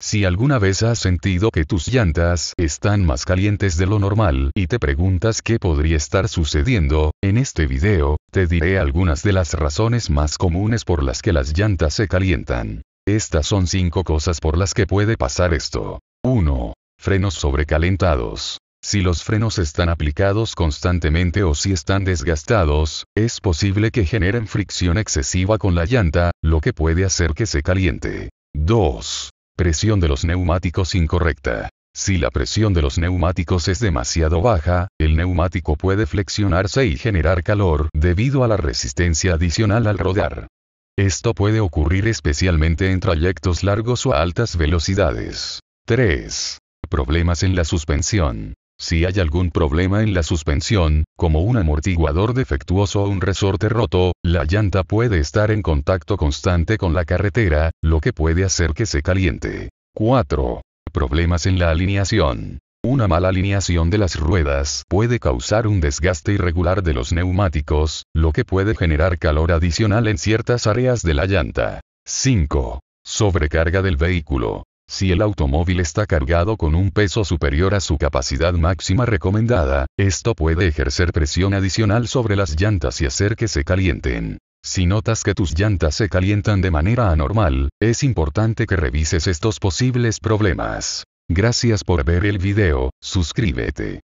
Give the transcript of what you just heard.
Si alguna vez has sentido que tus llantas están más calientes de lo normal y te preguntas qué podría estar sucediendo, en este video, te diré algunas de las razones más comunes por las que las llantas se calientan. Estas son 5 cosas por las que puede pasar esto. 1. Frenos sobrecalentados. Si los frenos están aplicados constantemente o si están desgastados, es posible que generen fricción excesiva con la llanta, lo que puede hacer que se caliente. 2 Presión de los neumáticos incorrecta. Si la presión de los neumáticos es demasiado baja, el neumático puede flexionarse y generar calor debido a la resistencia adicional al rodar. Esto puede ocurrir especialmente en trayectos largos o a altas velocidades. 3. Problemas en la suspensión. Si hay algún problema en la suspensión, como un amortiguador defectuoso o un resorte roto, la llanta puede estar en contacto constante con la carretera, lo que puede hacer que se caliente. 4. Problemas en la alineación. Una mala alineación de las ruedas puede causar un desgaste irregular de los neumáticos, lo que puede generar calor adicional en ciertas áreas de la llanta. 5. Sobrecarga del vehículo. Si el automóvil está cargado con un peso superior a su capacidad máxima recomendada, esto puede ejercer presión adicional sobre las llantas y hacer que se calienten. Si notas que tus llantas se calientan de manera anormal, es importante que revises estos posibles problemas. Gracias por ver el video, suscríbete.